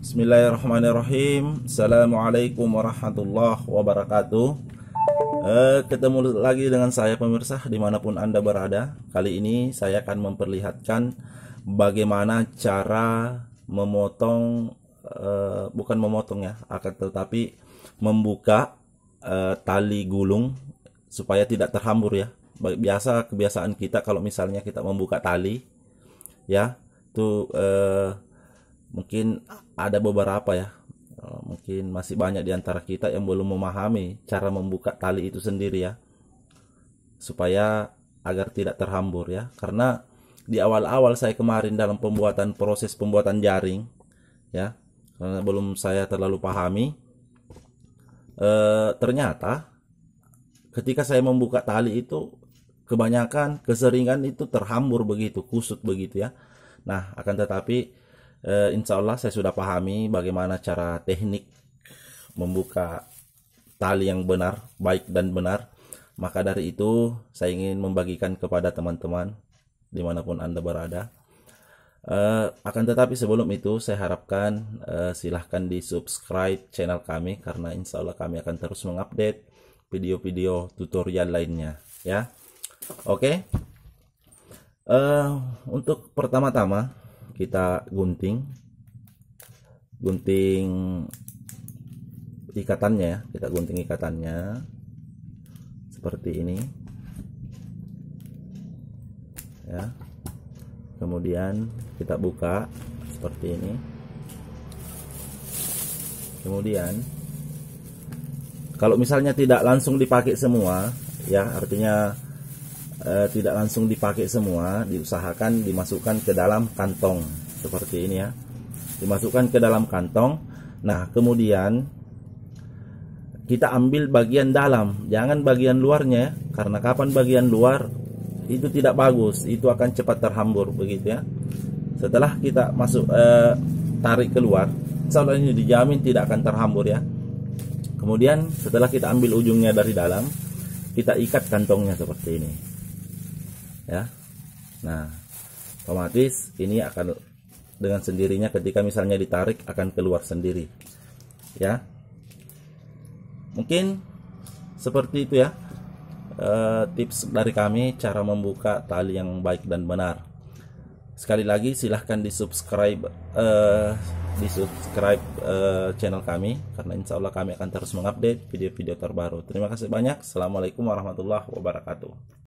Bismillahirrahmanirrahim Assalamualaikum warahmatullahi wabarakatuh e, Ketemu lagi dengan saya pemirsa dimanapun anda berada Kali ini saya akan memperlihatkan bagaimana cara memotong eh, Bukan memotong ya akan tetapi membuka eh, tali gulung Supaya tidak terhambur ya Biasa kebiasaan kita kalau misalnya kita membuka tali Ya tuh. eh, mungkin ada beberapa ya eh, mungkin masih banyak di antara kita yang belum memahami cara membuka tali itu sendiri ya supaya agar tidak terhambur ya karena di awal-awal saya kemarin dalam pembuatan proses pembuatan jaring ya karena belum saya terlalu pahami e, ternyata ketika saya membuka tali itu kebanyakan keseringan itu terhambur begitu kusut begitu ya nah akan tetapi uh, insya Allah saya sudah pahami bagaimana cara teknik membuka tali yang benar, baik dan benar. Maka dari itu saya ingin membagikan kepada teman-teman dimanapun Anda berada. Uh, akan tetapi sebelum itu saya harapkan uh, silahkan di subscribe channel kami karena insya Allah kami akan terus mengupdate video-video tutorial lainnya ya oke okay? uh, untuk pertama-tama kita gunting gunting ikatannya ya kita gunting ikatannya seperti ini ya kemudian kita buka seperti ini kemudian kalau misalnya tidak langsung dipakai semua ya artinya e, tidak langsung dipakai semua diusahakan dimasukkan ke dalam kantong seperti ini ya dimasukkan ke dalam kantong nah kemudian kita ambil bagian dalam jangan bagian luarnya karena kapan bagian luar itu tidak bagus itu akan cepat terhambur begitu ya setelah kita masuk e, tarik keluar soal ini dijamin tidak akan terhambur ya kemudian setelah kita ambil ujungnya dari dalam kita ikat kantongnya seperti ini ya nah otomatis ini akan dengan sendirinya ketika misalnya ditarik akan keluar sendiri ya mungkin seperti itu ya e, tips dari kami cara membuka tali yang baik dan benar sekali lagi silahkan di subscribe e, eh, di subscribe e, eh, channel kami karena insya Allah kami akan terus mengupdate video-video terbaru terima kasih banyak assalamualaikum warahmatullahi wabarakatuh